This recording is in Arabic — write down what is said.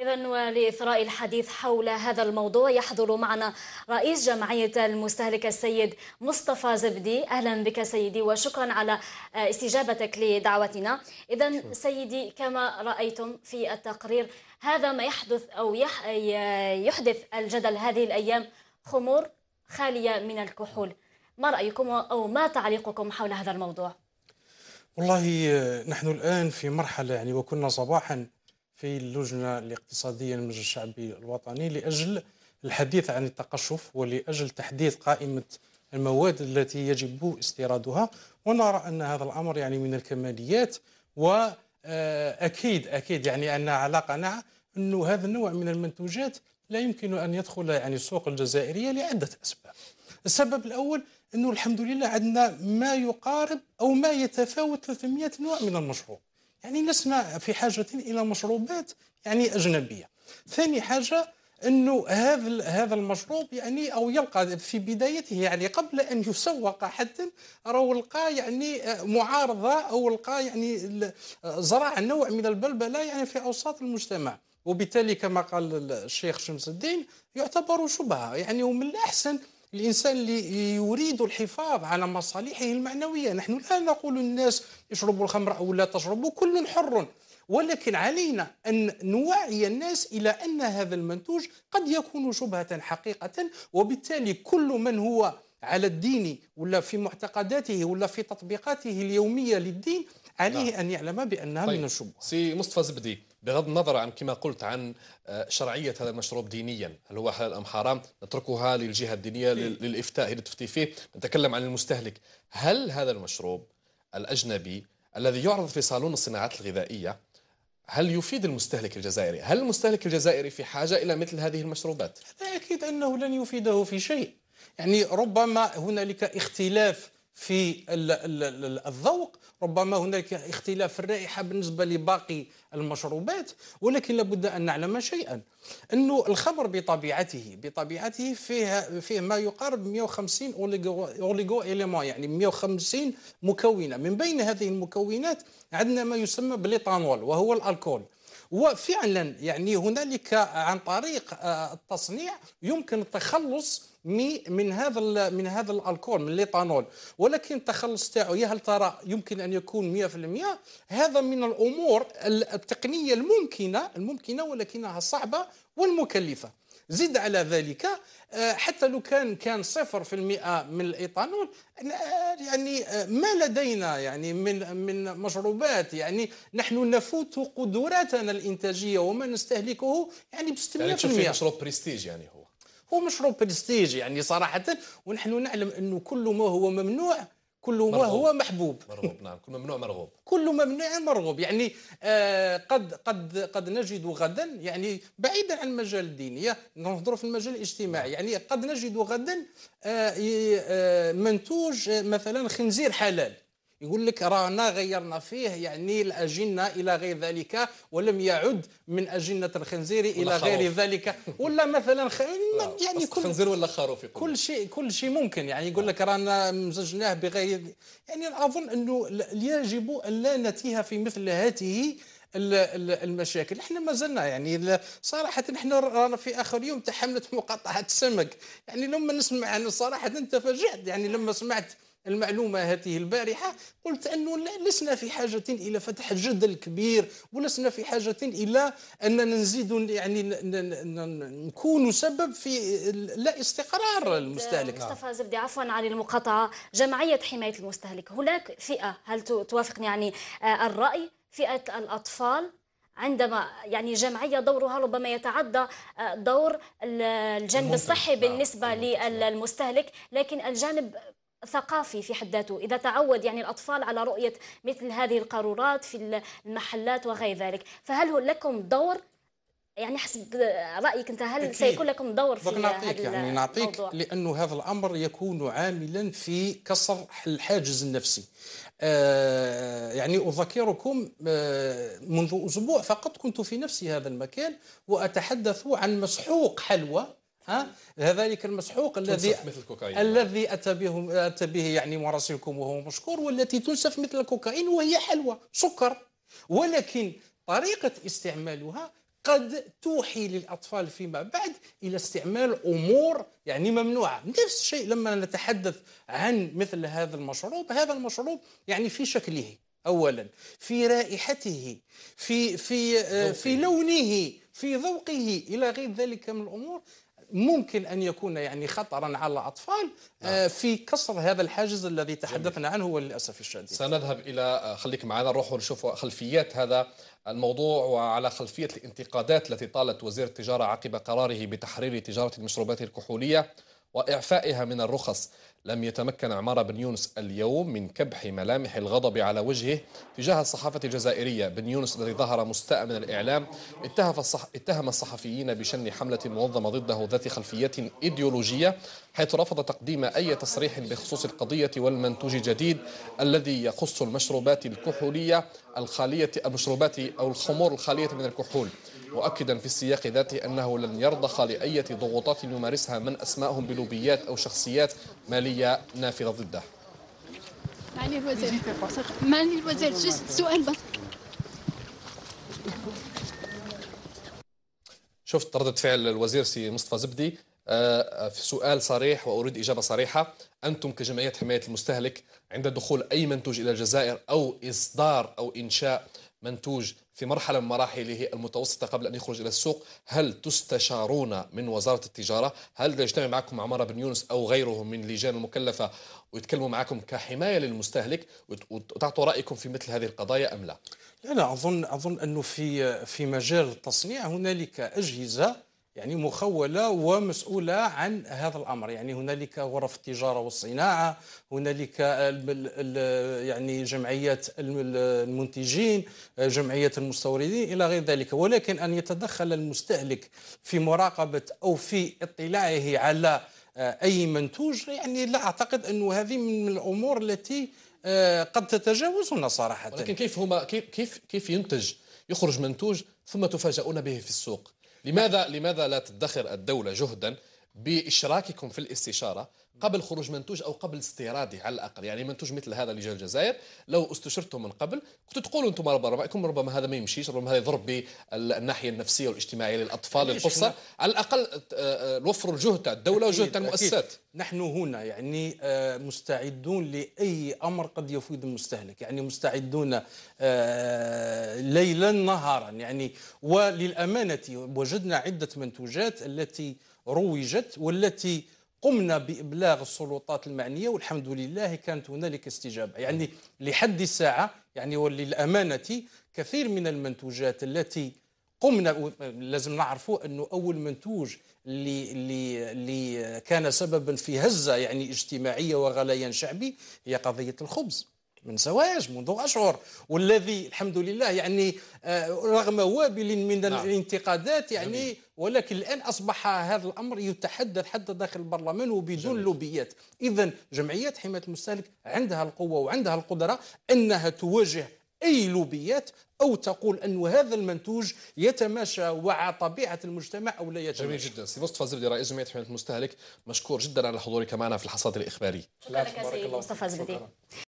إذا ولإثراء الحديث حول هذا الموضوع يحضر معنا رئيس جمعية المستهلك السيد مصطفى زبدي أهلا بك سيدي وشكرا على استجابتك لدعوتنا إذا سيدي كما رأيتم في التقرير هذا ما يحدث أو يحدث الجدل هذه الأيام خمور خالية من الكحول ما رأيكم أو ما تعليقكم حول هذا الموضوع؟ والله نحن الآن في مرحلة يعني وكنا صباحا في اللجنة الاقتصادية للمجلس الشعبي الوطني لأجل الحديث عن التقشف ولأجل تحديد قائمة المواد التي يجب استيرادها ونرى أن هذا الأمر يعني من الكماليات وأكيد أكيد يعني أن على قناعة أنه هذا النوع من المنتوجات لا يمكن أن يدخل يعني السوق الجزائرية لعدة أسباب السبب الأول أنه الحمد لله عندنا ما يقارب أو ما يتفاوت 300 نوع من المشروب يعني لسنا في حاجة إلى مشروبات يعني أجنبية ثاني حاجة انه هذا هذا المشروب يعني او يلقى في بدايته يعني قبل ان يسوق حتى راهو لقى يعني معارضه او لقى يعني زرع نوع من البلبله يعني في اوساط المجتمع وبالتالي كما قال الشيخ شمس الدين يعتبر شبهه يعني ومن الاحسن الإنسان اللي يريد الحفاظ على مصالحه المعنوية نحن لا نقول الناس يشربوا الخمر أو لا تشربوا كل حر ولكن علينا أن نوعي الناس إلى أن هذا المنتوج قد يكون شبهة حقيقة وبالتالي كل من هو على الدين ولا في معتقداته ولا في تطبيقاته اليومية للدين عليه لا. نعم. أن يعلم بأنها طيب. من الشبهة سي مصطفى زبدي بغض النظر عن كما قلت عن آه، شرعية هذا المشروب دينيا هل هو حلال أم حرام نتركها للجهة الدينية إيه. للإفتاء اللي تفتي فيه نتكلم عن المستهلك هل هذا المشروب الأجنبي الذي يعرض في صالون الصناعات الغذائية هل يفيد المستهلك الجزائري؟ هل المستهلك الجزائري في حاجة إلى مثل هذه المشروبات؟ لا أكيد أنه لن يفيده في شيء يعني ربما هنالك اختلاف في الذوق ربما هناك اختلاف في الرائحة بالنسبة لباقي المشروبات ولكن لابد أن نعلم شيئا أنه الخمر بطبيعته بطبيعته فيها فيه ما يقارب 150 أوليغو إليمون يعني 150 مكونة من بين هذه المكونات عندنا ما يسمى بليتانول وهو الألكول وفعلا يعني هنالك عن طريق آه، التصنيع يمكن التخلص مي من هذا من هذا الالكول من ليتانول ولكن التخلص تاعو يا هل ترى يمكن ان يكون 100% هذا من الامور التقنيه الممكنه الممكنه ولكنها صعبه والمكلفه زد على ذلك آه، حتى لو كان كان 0% من الإيطانول يعني آه، ما لدينا يعني من من مشروبات يعني نحن نفوت قدراتنا الإنتاجية وما نستهلكه يعني ب 600% يعني مشروب برستيج يعني هو هو مشروب برستيج يعني صراحه ونحن نعلم انه كل ما هو ممنوع كل ما هو محبوب مرغوب نعم كل ممنوع مرغوب كل ممنوع مرغوب يعني آه قد قد قد نجد غدا يعني بعيدا عن المجال الديني نهضر في المجال الاجتماعي يعني قد نجد غدا آه, آه، منتوج آه، مثلا خنزير حلال يقول لك رانا غيرنا فيه يعني الأجنة إلى غير ذلك ولم يعد من أجنة الخنزير إلى غير ذلك ولا مثلا خ... يعني كل خنزير ولا خروف كل شيء كل شيء ممكن يعني يقول نعم. لك رانا مزجناه بغير يعني أظن أنه يجب أن لا نتيه في مثل هذه المشاكل احنا ما زلنا يعني صراحة احنا رانا في اخر يوم تحملت مقاطعة السمك يعني لما نسمع انا صراحة تفاجأت يعني لما سمعت المعلومة هذه البارحة قلت أنه لسنا في حاجة إلى فتح جدل كبير ولسنا في حاجة إلى أننا نزيد يعني نكون سبب في لا استقرار المستهلك مصطفى زبدي عفوا عن المقاطعة جمعية حماية المستهلك هناك فئة هل توافقني يعني آه، الرأي فئة الأطفال عندما يعني جمعية دورها ربما يتعدى آه، دور الجانب الصحي آه، بالنسبة للمستهلك لكن الجانب ثقافي في حد ذاته إذا تعود يعني الأطفال على رؤية مثل هذه القارورات في المحلات وغير ذلك فهل لكم دور يعني حسب رايك انت هل أكيد. سيكون لكم دور في نعطيك يعني نعطيك لانه هذا الامر يكون عاملا في كسر الحاجز النفسي آه يعني اذكركم آه منذ اسبوع فقط كنت في نفس هذا المكان واتحدث عن مسحوق حلوى ها ذلك المسحوق الذي مثل الكوكايين الذي اتى به اتى به يعني مراسلكم وهو مشكور والتي تنسف مثل الكوكايين وهي حلوى سكر ولكن طريقه استعمالها قد توحي للاطفال فيما بعد الى استعمال امور يعني ممنوعه، نفس الشيء لما نتحدث عن مثل هذا المشروب، هذا المشروب يعني في شكله اولا، في رائحته، في في آه، في لونه، في ذوقه الى غير ذلك من الامور ممكن أن يكون يعني خطرا على أطفال آه، نعم. في كسر هذا الحاجز الذي تحدثنا عنه وللأسف الشديد سنذهب إلى آه، خليك معنا نروح ونشوف خلفيات هذا الموضوع وعلى خلفية الانتقادات التي طالت وزير التجارة عقب قراره بتحرير تجارة المشروبات الكحولية وإعفائها من الرخص لم يتمكن عمار بن يونس اليوم من كبح ملامح الغضب على وجهه تجاه الصحافة الجزائرية بن يونس الذي ظهر مستاء من الإعلام اتهم الصحفيين بشن حملة منظمة ضده ذات خلفية إيديولوجية حيث رفض تقديم أي تصريح بخصوص القضية والمنتوج الجديد الذي يخص المشروبات الكحولية الخالية المشروبات أو الخمور الخالية من الكحول مؤكدا في السياق ذاته أنه لن يرضخ لأية ضغوطات يمارسها من أسمائهم بلوبيات أو شخصيات مالية نافذة ضده معني الوزير معني الوزير جست سؤال بس شفت ردة فعل الوزير سي مصطفى زبدي آه، في سؤال صريح وأريد إجابة صريحة أنتم كجمعية حماية المستهلك عند دخول أي منتوج إلى الجزائر أو إصدار أو إنشاء منتوج في مرحلة من مراحله المتوسطة قبل أن يخرج إلى السوق هل تستشارون من وزارة التجارة هل يجتمع معكم عمارة بن يونس أو غيره من اللجان المكلفة ويتكلموا معكم كحماية للمستهلك وتعطوا رأيكم في مثل هذه القضايا أم لا؟ لا لا أظن أظن أنه في في مجال التصنيع هنالك أجهزة يعني مخولة ومسؤولة عن هذا الأمر يعني هنالك غرف التجارة والصناعة هنالك يعني جمعيات المنتجين جمعية المستوردين إلى غير ذلك ولكن أن يتدخل المستهلك في مراقبة أو في اطلاعه على آه، أي منتوج يعني لا أعتقد أن هذه من الأمور التي آه، قد تتجاوزنا صراحة ولكن كيف هما كيف كيف ينتج يخرج منتوج ثم تفاجؤون به في السوق لماذا لماذا لا تدخر الدولة جهدا باشراككم في الاستشاره قبل خروج منتوج او قبل استيراده على الاقل يعني منتوج مثل هذا اللي جاء الجزائر لو استشرتم من قبل كنتوا تقولوا انتم رايكم ربما هذا ما يمشيش ربما هذا يضرب بالناحيه النفسيه والاجتماعيه للاطفال القصه على الاقل نوفروا آه، آه، الجهد تاع الدوله وجهد تاع المؤسسات نحن هنا يعني آه، مستعدون لاي امر قد يفيد المستهلك يعني مستعدون ليلا نهارا يعني وللامانه وجدنا عده منتوجات التي روجت والتي قمنا بإبلاغ السلطات المعنية والحمد لله كانت هنالك استجابة يعني لحد الساعة يعني وللأمانة كثير من المنتوجات التي قمنا لازم نعرفوا أنه أول منتوج اللي, اللي, اللي كان سببا في هزة يعني اجتماعية وغليان شعبي هي قضية الخبز ما نساوهاش منذ اشهر والذي الحمد لله يعني آه، رغم وابل من نعم. الانتقادات يعني جميل. ولكن الان اصبح هذا الامر يتحدث حتى داخل البرلمان وبدون لوبيات اذا جمعيات حمايه المستهلك عندها القوه وعندها القدره انها تواجه اي لوبيات او تقول ان هذا المنتوج يتماشى مع طبيعه المجتمع او لا يتماشى. جميل جدا سي مصطفى زبدي رئيس جمعيه حمايه المستهلك مشكور جدا على حضورك معنا في الحصاد الاخباري. شكرا لك سي مصطفى زبدي